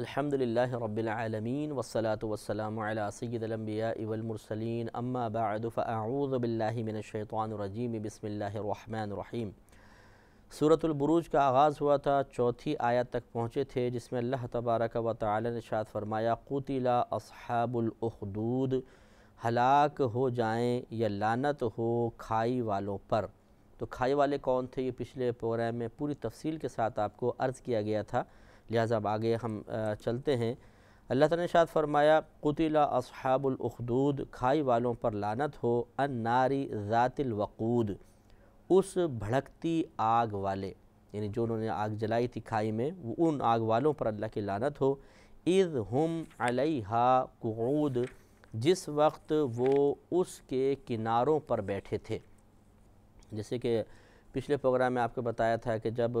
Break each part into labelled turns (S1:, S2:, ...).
S1: الحمد للہ رب سید الانبیاء والمرسلین اما بعد فاعوذ باللہ من الشیطان الرجیم بسم اللہ الرحمن الرحیم سورة البروج کا آغاز ہوا تھا چوتھی آیت تک پہنچے تھے جس میں اللہ تبارک و تعالی نے شاد فرمایا قتل اصحاب الاخدود ہلاک ہو جائیں یا لانت ہو کھائی والوں پر تو کھائی والے کون تھے یہ پچھلے پروگرام میں پوری تفصیل کے ساتھ آپ کو عرض کیا گیا تھا لہذا آگے ہم چلتے ہیں اللہ تعالیٰ نے شاد فرمایا قتل اصحاب الاخدود کھائی والوں پر لانت ہو ان ناری ذات الوقود اس بھڑکتی آگ والے یعنی جو انہوں نے آگ جلائی تھی کھائی میں وہ ان آگ والوں پر اللہ کی لانت ہو هُمْ ہم قُعُود جس وقت وہ اس کے کناروں پر بیٹھے تھے جیسے کہ پچھلے پروگرام میں آپ کو بتایا تھا کہ جب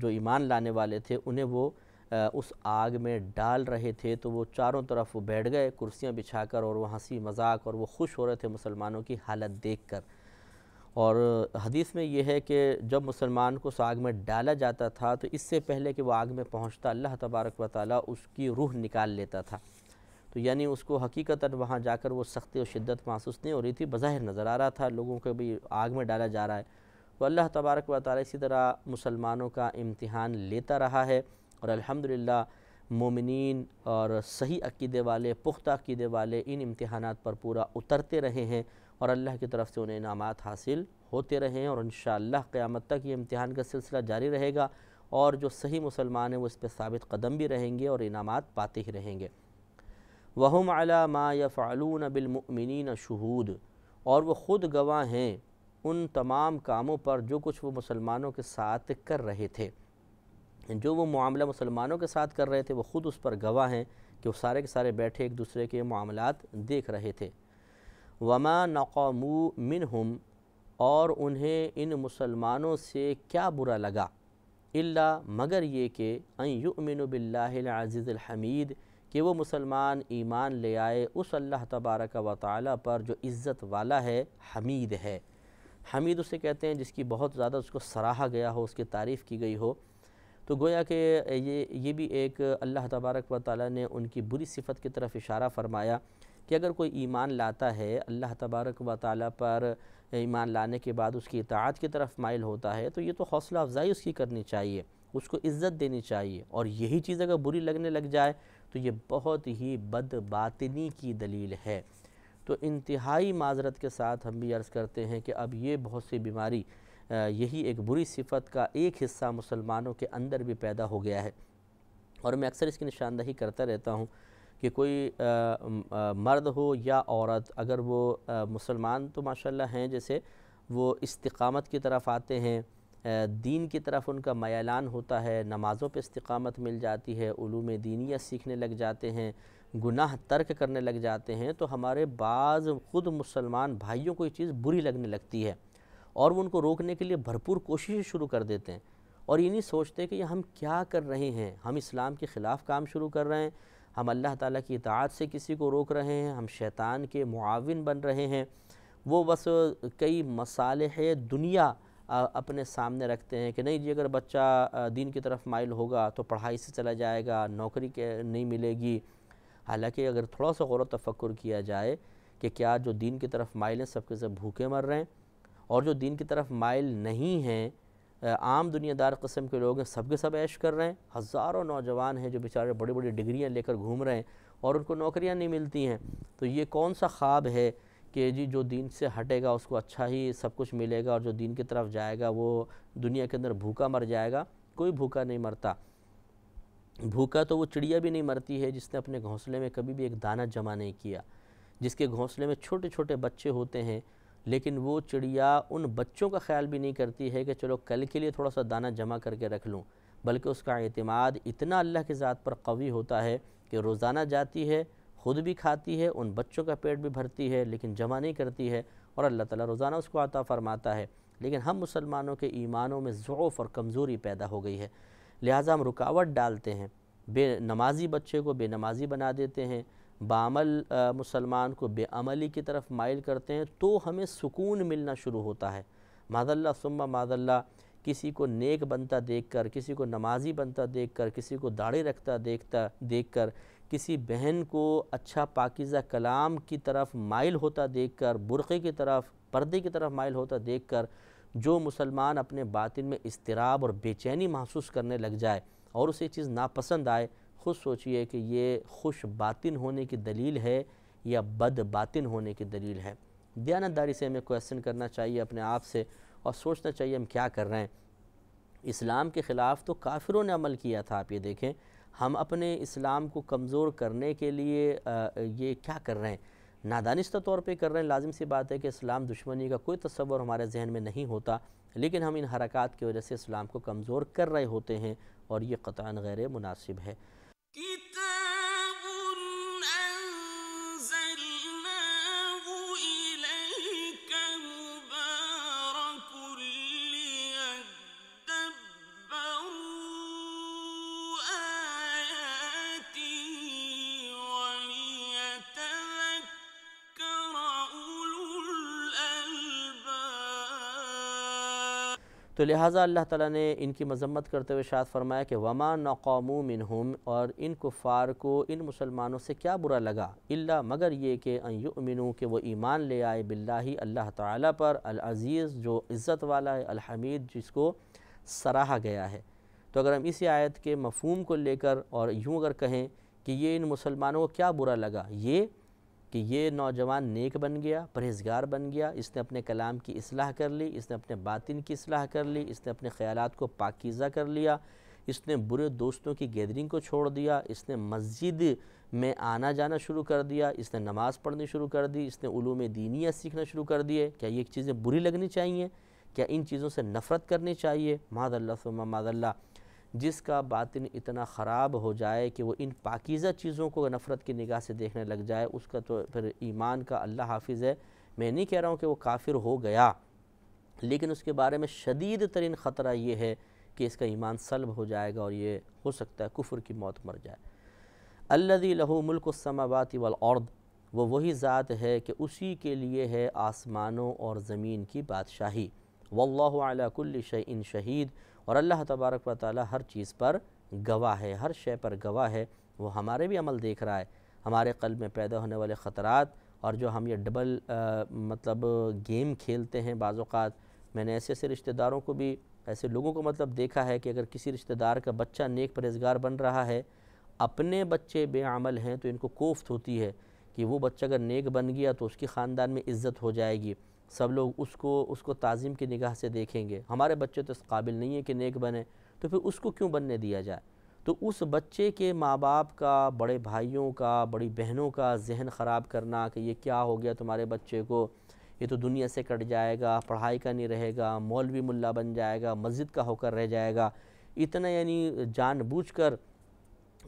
S1: جو ایمان لانے والے تھے انہیں وہ اس آگ میں ڈال رہے تھے تو وہ چاروں طرف وہ بیٹھ گئے کرسیاں بچھا کر اور وہاں سی مذاق اور وہ خوش ہو رہے تھے مسلمانوں کی حالت دیکھ کر اور حدیث میں یہ ہے کہ جب مسلمان کو اس آگ میں ڈالا جاتا تھا تو اس سے پہلے کہ وہ آگ میں پہنچتا اللہ تبارک و تعالیٰ اس کی روح نکال لیتا تھا تو یعنی اس کو حقیقتاً وہاں جا کر وہ سختی اور شدت محسوس نہیں ہو رہی تھی بظاہر نظر آ رہا تھا لوگوں کو بھی آگ میں ڈالا جا رہا ہے تو اللہ تبارک و تعالی اسی طرح مسلمانوں کا امتحان لیتا رہا ہے اور الحمدللہ مومنین اور صحیح عقیدے والے پختہ عقیدے والے ان امتحانات پر پورا اترتے رہے ہیں اور اللہ کی طرف سے انہیں انعامات حاصل ہوتے رہے ہیں اور انشاءاللہ قیامت تک یہ امتحان کا سلسلہ جاری رہے گا اور جو صحیح مسلمان ہیں وہ اس پہ ثابت قدم بھی رہیں گے اور انعامات پاتے ہی رہیں گے وَهُمْ عَلَى مَا يَفْعَلُونَ بِالْمُؤْمِنِينَ شُهُودِ اور وہ خود گواہ ہیں ان تمام کاموں پر جو کچھ وہ مسلمانوں کے ساتھ کر رہے تھے جو وہ معاملہ مسلمانوں کے ساتھ کر رہے تھے وہ خود اس پر گواہ ہیں کہ وہ سارے کے سارے بیٹھے ایک دوسرے کے معاملات دیکھ رہے تھے وما نقام منہم اور انہیں ان مسلمانوں سے کیا برا لگا اللہ مگر یہ کہ يُؤْمِنُ بِاللَّهِ العز الحمید کہ وہ مسلمان ایمان لے آئے اس اللہ تبارک و تعالی پر جو عزت والا ہے حمید ہے حمید اسے کہتے ہیں جس کی بہت زیادہ اس کو سراہا گیا ہو اس کی تعریف کی گئی ہو تو گویا کہ یہ یہ بھی ایک اللہ تبارک و تعالیٰ نے ان کی بری صفت کی طرف اشارہ فرمایا کہ اگر کوئی ایمان لاتا ہے اللہ تبارک و تعالیٰ پر ایمان لانے کے بعد اس کی اطاعت کی طرف مائل ہوتا ہے تو یہ تو حوصلہ افزائی اس کی کرنی چاہیے اس کو عزت دینی چاہیے اور یہی چیز اگر بری لگنے لگ جائے تو یہ بہت ہی بد باطنی کی دلیل ہے تو انتہائی معذرت کے ساتھ ہم بھی عرض کرتے ہیں کہ اب یہ بہت سی بیماری یہی ایک بری صفت کا ایک حصہ مسلمانوں کے اندر بھی پیدا ہو گیا ہے اور میں اکثر اس کی نشاندہی کرتا رہتا ہوں کہ کوئی مرد ہو یا عورت اگر وہ مسلمان تو ماشاءاللہ ہیں جیسے وہ استقامت کی طرف آتے ہیں دین کی طرف ان کا میلان ہوتا ہے نمازوں پہ استقامت مل جاتی ہے علوم دینیہ سیکھنے لگ جاتے ہیں گناہ ترک کرنے لگ جاتے ہیں تو ہمارے بعض خود مسلمان بھائیوں کو یہ چیز بری لگنے لگتی ہے اور وہ ان کو روکنے کے لیے بھرپور کوششیں شروع کر دیتے ہیں اور یہ نہیں سوچتے کہ یہ ہم کیا کر رہے ہیں ہم اسلام کے خلاف کام شروع کر رہے ہیں ہم اللہ تعالیٰ کی اطاعت سے کسی کو روک رہے ہیں ہم شیطان کے معاون بن رہے ہیں وہ بس کئی مصالح دنیا اپنے سامنے رکھتے ہیں کہ نہیں جی اگر بچہ دین کی طرف مائل ہوگا تو پڑھائی سے چلا جائے گا نوکری نہیں ملے گی حالانکہ اگر تھوڑا سا غور و تفکر کیا جائے کہ کیا جو دین کی طرف مائل ہیں سب کے سب بھوکے مر رہے ہیں اور جو دین کی طرف مائل نہیں ہیں عام دنیا دار قسم کے لوگ ہیں سب کے سب عیش کر رہے ہیں ہزاروں نوجوان ہیں جو بیچارے بڑی بڑی ڈگریاں لے کر گھوم رہے ہیں اور ان کو نوکریاں نہیں ملتی ہیں تو یہ کون سا خواب ہے کہ جی جو دین سے ہٹے گا اس کو اچھا ہی سب کچھ ملے گا اور جو دین کی طرف جائے گا وہ دنیا کے اندر بھوکا مر جائے گا کوئی بھوکا نہیں مرتا بھوکا تو وہ چڑیا بھی نہیں مرتی ہے جس نے اپنے گھونسلے میں کبھی بھی ایک دانہ جمع نہیں کیا جس کے گھونسلے میں چھوٹے چھوٹے بچے ہوتے ہیں لیکن وہ چڑیا ان بچوں کا خیال بھی نہیں کرتی ہے کہ چلو کل کے لیے تھوڑا سا دانہ جمع کر کے رکھ لوں بلکہ اس کا اعتماد اتنا اللہ کے ذات پر قوی ہوتا ہے کہ روزانہ جاتی ہے خود بھی کھاتی ہے ان بچوں کا پیٹ بھی بھرتی ہے لیکن جمع نہیں کرتی ہے اور اللہ تعالیٰ روزانہ اس کو عطا فرماتا ہے لیکن ہم مسلمانوں کے ایمانوں میں ضعف اور کمزوری پیدا ہو گئی ہے لہٰذا ہم رکاوٹ ڈالتے ہیں بے نمازی بچے کو بے نمازی بنا دیتے ہیں بعمل مسلمان کو بے عملی کی طرف مائل کرتے ہیں تو ہمیں سکون ملنا شروع ہوتا ہے ماد اللہ ثم ماد اللہ کسی کو نیک بنتا دیکھ کر کسی کو نمازی بنتا دیکھ کر کسی کو داڑھی رکھتا دیکھتا دیکھ کر کسی بہن کو اچھا پاکیزہ کلام کی طرف مائل ہوتا دیکھ کر برقعے کی طرف پردے کی طرف مائل ہوتا دیکھ کر جو مسلمان اپنے باطن میں اضطراب اور بے چینی محسوس کرنے لگ جائے اور اسے چیز ناپسند آئے خود سوچئے کہ یہ خوش باطن ہونے کی دلیل ہے یا بد باطن ہونے کی دلیل ہے دیانتداری سے ہمیں کوشچن کرنا چاہیے اپنے آپ سے اور سوچنا چاہیے ہم کیا کر رہے ہیں اسلام کے خلاف تو کافروں نے عمل کیا تھا آپ یہ دیکھیں ہم اپنے اسلام کو کمزور کرنے کے لیے یہ کیا کر رہے ہیں نادانستہ طور پہ کر رہے ہیں لازم سی بات ہے کہ اسلام دشمنی کا کوئی تصور ہمارے ذہن میں نہیں ہوتا لیکن ہم ان حرکات کی وجہ سے اسلام کو کمزور کر رہے ہوتے ہیں اور یہ قطعاً غیر مناسب ہے تو لہٰذا اللہ تعالیٰ نے ان کی مذمت کرتے ہوئے شاد فرمایا کہ وما نہ مِنْهُمْ منہم اور ان کفار کو ان مسلمانوں سے کیا برا لگا اللہ مگر یہ کہ یؤمنو کہ وہ ایمان لے آئے باللہی اللہ تعالیٰ پر العزیز جو عزت والا ہے الحمید جس کو سراہا گیا ہے تو اگر ہم اسی آیت کے مفہوم کو لے کر اور یوں اگر کہیں کہ یہ ان مسلمانوں کو کیا برا لگا یہ کہ یہ نوجوان نیک بن گیا پرہیزگار بن گیا اس نے اپنے کلام کی اصلاح کر لی اس نے اپنے باطن کی اصلاح کر لی اس نے اپنے خیالات کو پاکیزہ کر لیا اس نے برے دوستوں کی گیدرنگ کو چھوڑ دیا اس نے مسجد میں آنا جانا شروع کر دیا اس نے نماز پڑھنی شروع کر دی اس نے علوم دینیہ سیکھنا شروع کر دیے کیا یہ چیزیں بری لگنی چاہیے کیا ان چیزوں سے نفرت کرنی چاہیے ماد اللہ سے مہمہ ماد اللہ جس کا باطن اتنا خراب ہو جائے کہ وہ ان پاکیزہ چیزوں کو نفرت کی نگاہ سے دیکھنے لگ جائے اس کا تو پھر ایمان کا اللہ حافظ ہے میں نہیں کہہ رہا ہوں کہ وہ کافر ہو گیا لیکن اس کے بارے میں شدید ترین خطرہ یہ ہے کہ اس کا ایمان سلب ہو جائے گا اور یہ ہو سکتا ہے کفر کی موت مر جائے اللہی لہو ملک السماوات آبادی وہ وہی ذات ہے کہ اسی کے لیے ہے آسمانوں اور زمین کی بادشاہی وال شہید اور اللہ تبارک و تعالی ہر چیز پر گواہ ہے ہر شے پر گواہ ہے وہ ہمارے بھی عمل دیکھ رہا ہے ہمارے قلب میں پیدا ہونے والے خطرات اور جو ہم یہ ڈبل مطلب گیم کھیلتے ہیں بعض اوقات میں نے ایسے ایسے رشتہ داروں کو بھی ایسے لوگوں کو مطلب دیکھا ہے کہ اگر کسی رشتہ دار کا بچہ نیک پرہیزگار بن رہا ہے اپنے بچے بے عمل ہیں تو ان کو کوفت ہوتی ہے کہ وہ بچہ اگر نیک بن گیا تو اس کی خاندان میں عزت ہو جائے گی سب لوگ اس کو اس کو تعظیم کی نگاہ سے دیکھیں گے ہمارے بچے تو اس قابل نہیں ہیں کہ نیک بنے تو پھر اس کو کیوں بننے دیا جائے تو اس بچے کے ماں باپ کا بڑے بھائیوں کا بڑی بہنوں کا ذہن خراب کرنا کہ یہ کیا ہو گیا تمہارے بچے کو یہ تو دنیا سے کٹ جائے گا پڑھائی کا نہیں رہے گا مولوی ملا بن جائے گا مسجد کا ہو کر رہ جائے گا اتنا یعنی جان بوجھ کر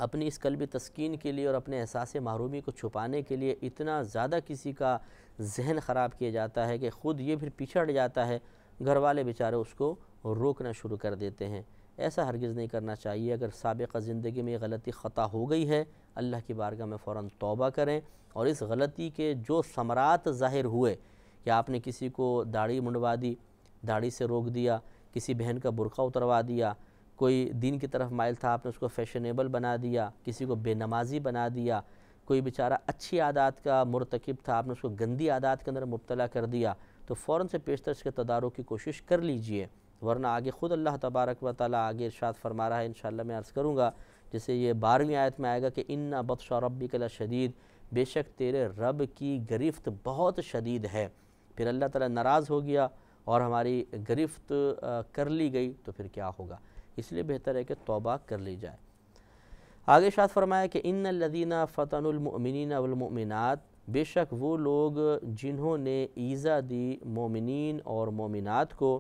S1: اپنی اس قلبی تسکین کے لیے اور اپنے احساس محرومی کو چھپانے کے لیے اتنا زیادہ کسی کا ذہن خراب کیا جاتا ہے کہ خود یہ پھر پچھڑ جاتا ہے گھر والے بیچارے اس کو روکنا شروع کر دیتے ہیں ایسا ہرگز نہیں کرنا چاہیے اگر سابقہ زندگی میں یہ غلطی خطا ہو گئی ہے اللہ کی بارگاہ میں فوراً توبہ کریں اور اس غلطی کے جو ثمرات ظاہر ہوئے کہ آپ نے کسی کو داڑھی منڈوا دی داڑھی سے روک دیا کسی بہن کا برقہ اتروا دیا کوئی دین کی طرف مائل تھا آپ نے اس کو فیشنیبل بنا دیا کسی کو بے نمازی بنا دیا کوئی بیچارہ اچھی عادات کا مرتکب تھا آپ نے اس کو گندی عادات کے اندر مبتلا کر دیا تو فوراً سے پیشتر اس کے تداروں کی کوشش کر لیجئے ورنہ آگے خود اللہ تبارک و تعالیٰ آگے ارشاد فرما رہا ہے انشاءاللہ میں عرض کروں گا جیسے یہ بارہویں آیت میں آئے گا کہ ان بد ربی کلا شدید بے شک تیرے رب کی گرفت بہت شدید ہے پھر اللہ تعالیٰ ناراض ہو گیا اور ہماری گرفت کر لی گئی تو پھر کیا ہوگا اس لیے بہتر ہے کہ توبہ کر لی جائے آگے شاد فرمایا کہ ان الل فتن المؤمنین والمؤمنات بے شک وہ لوگ جنہوں نے ایزا دی مومنین اور مومنات کو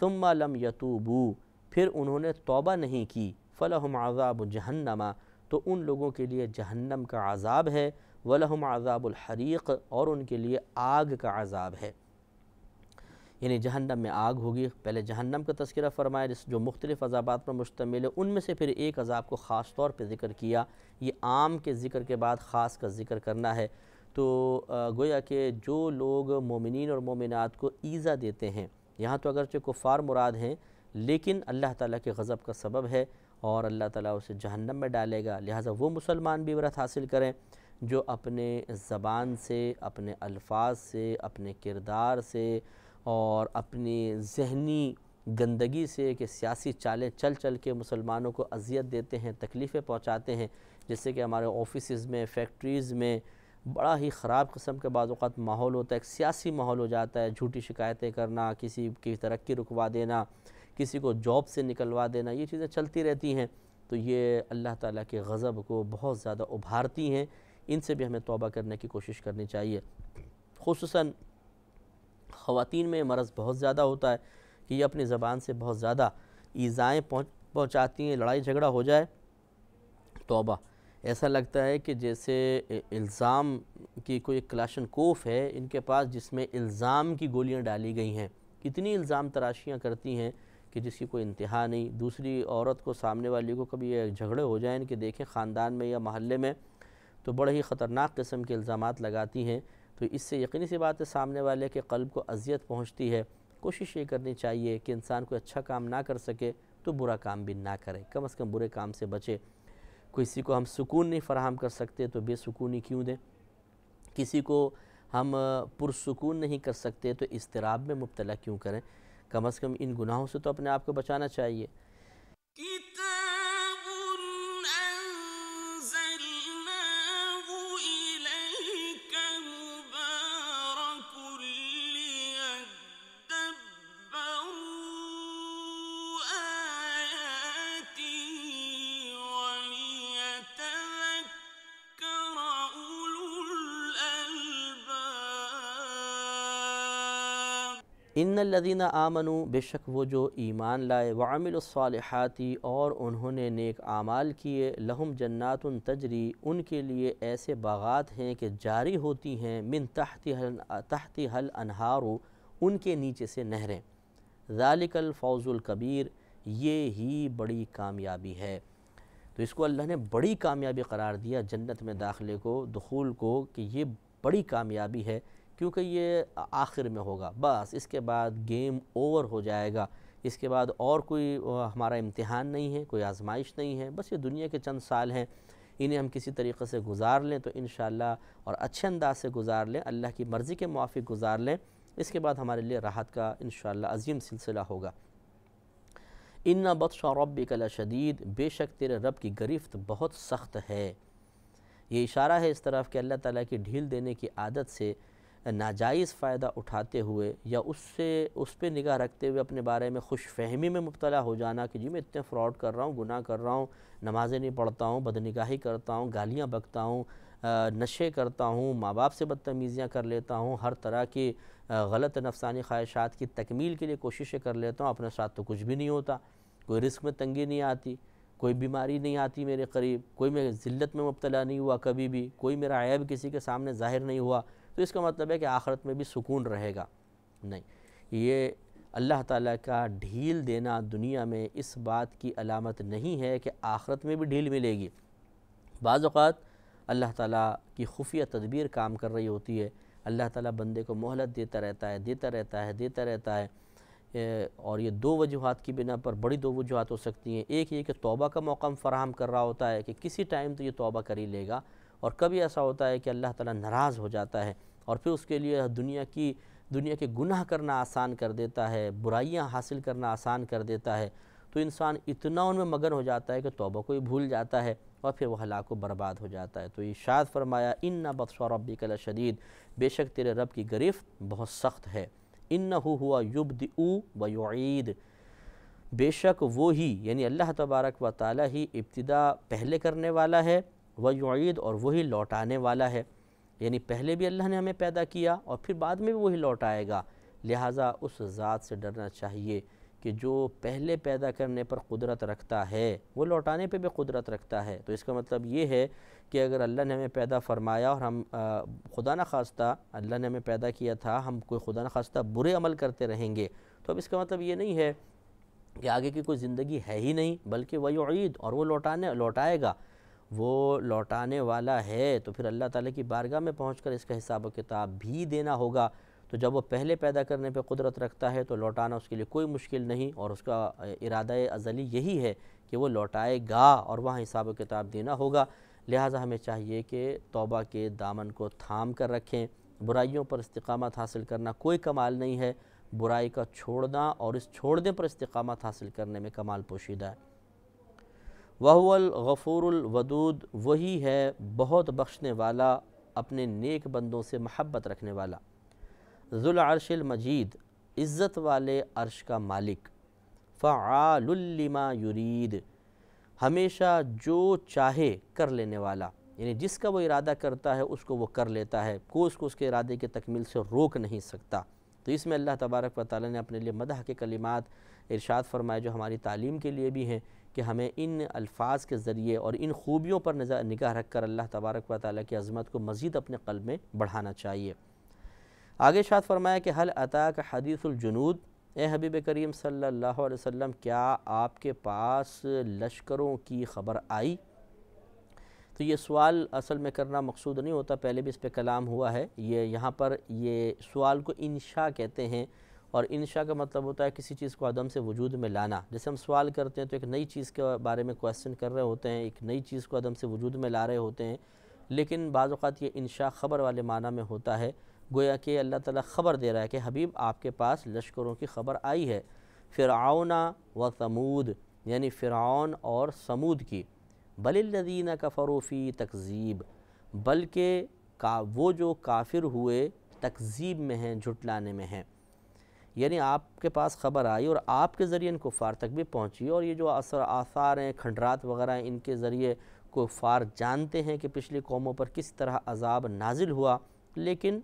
S1: ثم لم یتوبو پھر انہوں نے توبہ نہیں کی فلہم عذاب جہنمہ تو ان لوگوں کے لیے جہنم کا عذاب ہے ولہم عذاب الحریق اور ان کے لیے آگ کا عذاب ہے یعنی جہنم میں آگ ہوگی پہلے جہنم کا تذکرہ فرمایا جس جو مختلف عذابات پر مشتمل ہے ان میں سے پھر ایک عذاب کو خاص طور پہ ذکر کیا یہ عام کے ذکر کے بعد خاص کا ذکر کرنا ہے تو گویا کہ جو لوگ مومنین اور مومنات کو ایزا دیتے ہیں یہاں تو اگرچہ کفار مراد ہیں لیکن اللہ تعالیٰ کے غضب کا سبب ہے اور اللہ تعالیٰ اسے جہنم میں ڈالے گا لہٰذا وہ مسلمان بھی ورث حاصل کریں جو اپنے زبان سے اپنے الفاظ سے اپنے کردار سے اور اپنی ذہنی گندگی سے کہ سیاسی چالیں چل چل کے مسلمانوں کو اذیت دیتے ہیں تکلیفیں پہنچاتے ہیں جیسے کہ ہمارے آفیسز میں فیکٹریز میں بڑا ہی خراب قسم کے بعض اوقات ماحول ہوتا ہے ایک سیاسی ماحول ہو جاتا ہے جھوٹی شکایتیں کرنا کسی کی ترقی رکوا دینا کسی کو جاب سے نکلوا دینا یہ چیزیں چلتی رہتی ہیں تو یہ اللہ تعالیٰ کے غضب کو بہت زیادہ ابھارتی ہیں ان سے بھی ہمیں توبہ کرنے کی کوشش کرنی چاہیے خصوصاً خواتین میں مرض بہت زیادہ ہوتا ہے کہ یہ اپنی زبان سے بہت زیادہ ایزائیں پہنچاتی ہیں لڑائی جھگڑا ہو جائے توبہ ایسا لگتا ہے کہ جیسے الزام کی کوئی کلاشن کوف ہے ان کے پاس جس میں الزام کی گولیاں ڈالی گئی ہیں کتنی الزام تراشیاں کرتی ہیں کہ جس کی کوئی انتہا نہیں دوسری عورت کو سامنے والی کو کبھی یہ جھگڑے ہو جائیں ان کے دیکھیں خاندان میں یا محلے میں تو بڑے ہی خطرناک قسم کے الزامات لگاتی ہیں تو اس سے یقینی سی بات ہے سامنے والے کے قلب کو اذیت پہنچتی ہے کوشش یہ کرنی چاہیے کہ انسان کوئی اچھا کام نہ کر سکے تو برا کام بھی نہ کرے کم از کم برے کام سے بچے کسی کو ہم سکون نہیں فراہم کر سکتے تو بے سکون ہی کیوں دیں کسی کو ہم پر سکون نہیں کر سکتے تو اضطراب میں مبتلا کیوں کریں کم از کم ان گناہوں سے تو اپنے آپ کو بچانا چاہیے ان الذین آمنو بے شک وہ جو ایمان لائے وعمل الصالحاتی اور انہوں نے نیک اعمال کیے لہم جنات تجری ان کے لیے ایسے باغات ہیں کہ جاری ہوتی ہیں من تحتی حل تحتی حل ان کے نیچے سے نہریں ذالک الفوز القبیر یہ ہی بڑی کامیابی ہے تو اس کو اللہ نے بڑی کامیابی قرار دیا جنت میں داخلے کو دخول کو کہ یہ بڑی کامیابی ہے کیونکہ یہ آخر میں ہوگا بس اس کے بعد گیم اوور ہو جائے گا اس کے بعد اور کوئی ہمارا امتحان نہیں ہے کوئی آزمائش نہیں ہے بس یہ دنیا کے چند سال ہیں انہیں ہم کسی طریقے سے گزار لیں تو انشاءاللہ اور اچھے انداز سے گزار لیں اللہ کی مرضی کے موافق گزار لیں اس کے بعد ہمارے لیے راحت کا انشاءاللہ عظیم سلسلہ ہوگا ان بَطْشَ رَبِّكَ شوربی بے شک تیرے رب کی گرفت بہت سخت ہے یہ اشارہ ہے اس طرف کہ اللہ تعالیٰ کی ڈھیل دینے کی عادت سے ناجائز فائدہ اٹھاتے ہوئے یا اس سے اس پہ نگاہ رکھتے ہوئے اپنے بارے میں خوش فہمی میں مبتلا ہو جانا کہ جی میں اتنے فراڈ کر رہا ہوں گناہ کر رہا ہوں نمازیں نہیں پڑھتا ہوں بدنگاہی کرتا ہوں گالیاں بکتا ہوں نشے کرتا ہوں ماں باپ سے بدتمیزیاں کر لیتا ہوں ہر طرح کی غلط نفسانی خواہشات کی تکمیل کے لیے کوششیں کر لیتا ہوں اپنے ساتھ تو کچھ بھی نہیں ہوتا کوئی رسک میں تنگی نہیں آتی کوئی بیماری نہیں آتی میرے قریب کوئی میں ذلت میں مبتلا نہیں ہوا کبھی بھی کوئی میرا عیب کسی کے سامنے ظاہر نہیں ہوا تو اس کا مطلب ہے کہ آخرت میں بھی سکون رہے گا نہیں یہ اللہ تعالیٰ کا ڈھیل دینا دنیا میں اس بات کی علامت نہیں ہے کہ آخرت میں بھی ڈھیل ملے گی بعض اوقات اللہ تعالیٰ کی خفیہ تدبیر کام کر رہی ہوتی ہے اللہ تعالیٰ بندے کو مہلت دیتا رہتا ہے دیتا رہتا ہے دیتا رہتا ہے اور یہ دو وجوہات کی بنا پر بڑی دو وجوہات ہو سکتی ہیں ایک یہ کہ توبہ کا موقع فراہم کر رہا ہوتا ہے کہ کسی ٹائم تو یہ توبہ کری لے گا اور کبھی ایسا ہوتا ہے کہ اللہ تعالیٰ ناراض ہو جاتا ہے اور پھر اس کے لیے دنیا کی دنیا کے گناہ کرنا آسان کر دیتا ہے برائیاں حاصل کرنا آسان کر دیتا ہے تو انسان اتنا ان میں مگن ہو جاتا ہے کہ توبہ کو ہی بھول جاتا ہے اور پھر وہ ہلاک و برباد ہو جاتا ہے تو اشارت فرمایا ان نہ بخشو ربی بے شک تیرے رب کی گریفت بہت سخت ہے ان ہوا یوبد و یعید بے شک وہ ہی یعنی اللہ تبارک و تعالی ہی ابتدا پہلے کرنے والا ہے وعید اور وہی لوٹانے والا ہے یعنی پہلے بھی اللہ نے ہمیں پیدا کیا اور پھر بعد میں بھی وہی لوٹ آئے گا لہٰذا اس ذات سے ڈرنا چاہیے کہ جو پہلے پیدا کرنے پر قدرت رکھتا ہے وہ لوٹانے پہ بھی قدرت رکھتا ہے تو اس کا مطلب یہ ہے کہ اگر اللہ نے ہمیں پیدا فرمایا اور ہم خدا نخواستہ اللہ نے ہمیں پیدا کیا تھا ہم کوئی خدا نخواستہ برے عمل کرتے رہیں گے تو اب اس کا مطلب یہ نہیں ہے کہ آگے کی کوئی زندگی ہے ہی نہیں بلکہ وہ عید اور وہ لوٹانے لوٹائے گا وہ لوٹانے والا ہے تو پھر اللہ تعالیٰ کی بارگاہ میں پہنچ کر اس کا حساب و کتاب بھی دینا ہوگا تو جب وہ پہلے پیدا کرنے پہ قدرت رکھتا ہے تو لوٹانا اس کے لیے کوئی مشکل نہیں اور اس کا ارادہ ازلی یہی ہے کہ وہ لوٹائے گا اور وہاں حساب و کتاب دینا ہوگا لہٰذا ہمیں چاہیے کہ توبہ کے دامن کو تھام کر رکھیں برائیوں پر استقامت حاصل کرنا کوئی کمال نہیں ہے برائی کا چھوڑنا اور اس چھوڑنے پر استقامت حاصل کرنے میں کمال پوشیدہ ہے وَهُوَ الْغَفُورُ الْوَدُودُ وہی ہے بہت بخشنے والا اپنے نیک بندوں سے محبت رکھنے والا ذوالعرش المجید عزت والے عرش کا مالک فعال الماء یریید ہمیشہ جو چاہے کر لینے والا یعنی جس کا وہ ارادہ کرتا ہے اس کو وہ کر لیتا ہے کوئی اس کو اس کے ارادے کے تکمیل سے روک نہیں سکتا تو اس میں اللہ تبارک و تعالیٰ نے اپنے لیے مدح کے کلمات ارشاد فرمایا جو ہماری تعلیم کے لیے بھی ہیں کہ ہمیں ان الفاظ کے ذریعے اور ان خوبیوں پر نگاہ رکھ کر اللہ تبارک و تعالیٰ کی عظمت کو مزید اپنے قلب میں بڑھانا چاہیے آگے ارشاد فرمایا کہ حل کا حدیث الجنود اے حبیب کریم صلی اللہ علیہ وسلم کیا آپ کے پاس لشکروں کی خبر آئی تو یہ سوال اصل میں کرنا مقصود نہیں ہوتا پہلے بھی اس پہ کلام ہوا ہے یہ یہاں پر یہ سوال کو انشاء کہتے ہیں اور انشاء کا مطلب ہوتا ہے کسی چیز کو عدم سے وجود میں لانا جیسے ہم سوال کرتے ہیں تو ایک نئی چیز کے بارے میں کوشچن کر رہے ہوتے ہیں ایک نئی چیز کو عدم سے وجود میں لا رہے ہوتے ہیں لیکن بعض اوقات یہ انشاء خبر والے معنی میں ہوتا ہے گویا کہ اللہ تعالیٰ خبر دے رہا ہے کہ حبیب آپ کے پاس لشکروں کی خبر آئی ہے فرعون و ثمود یعنی فرعون اور سمود کی بل ندی کفروفی تکزیب بلکہ وہ جو کافر ہوئے تکذیب میں ہیں جھٹلانے میں ہیں یعنی آپ کے پاس خبر آئی اور آپ کے ذریعے ان کفار تک بھی پہنچی اور یہ جو اثر آثار ہیں کھنڈرات وغیرہ ہیں ان کے ذریعے کفار جانتے ہیں کہ پچھلی قوموں پر کس طرح عذاب نازل ہوا لیکن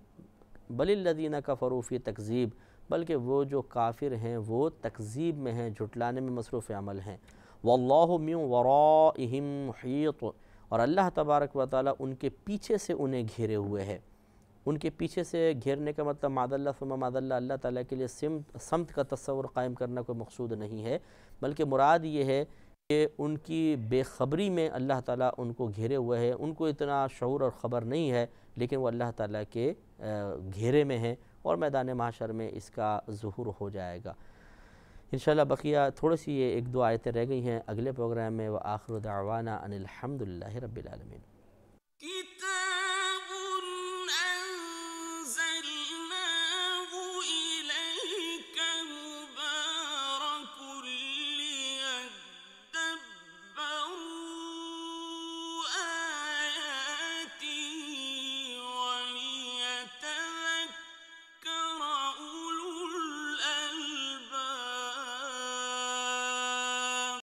S1: بلی لدینہ کا فروفی تکزیب بلکہ وہ جو کافر ہیں وہ تکذیب میں ہیں جھٹلانے میں مصروف عمل ہیں وَاللَّهُ اللہ وَرَائِهِمْ ورا اور اللہ تبارک و تعالی ان کے پیچھے سے انہیں گھیرے ہوئے ہے ان کے پیچھے سے گھیرنے کا مطلب ماد اللہ فلما ماد اللہ اللہ تعالیٰ کے لیے سمت سمت کا تصور قائم کرنا کوئی مقصود نہیں ہے بلکہ مراد یہ ہے کہ ان کی بے خبری میں اللہ تعالیٰ ان کو گھیرے ہوئے ہے ان کو اتنا شعور اور خبر نہیں ہے لیکن وہ اللہ تعالیٰ کے گھیرے میں ہیں اور میدان معاشر میں اس کا ظہور ہو جائے گا انشاءاللہ بقیہ تھوڑی سی یہ ایک دو آیتیں رہ گئی ہیں اگلے پروگرام میں وہ آخر ان الحمدللہ رب العالمین